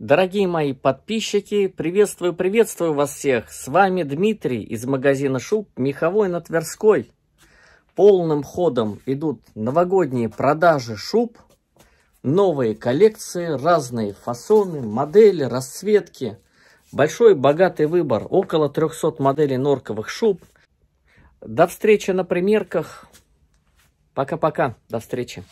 Дорогие мои подписчики, приветствую, приветствую вас всех. С вами Дмитрий из магазина Шуб Меховой на Тверской. Полным ходом идут новогодние продажи шуб, новые коллекции, разные фасоны, модели, расцветки. Большой богатый выбор, около 300 моделей норковых шуб. До встречи на примерках. Пока-пока, до встречи.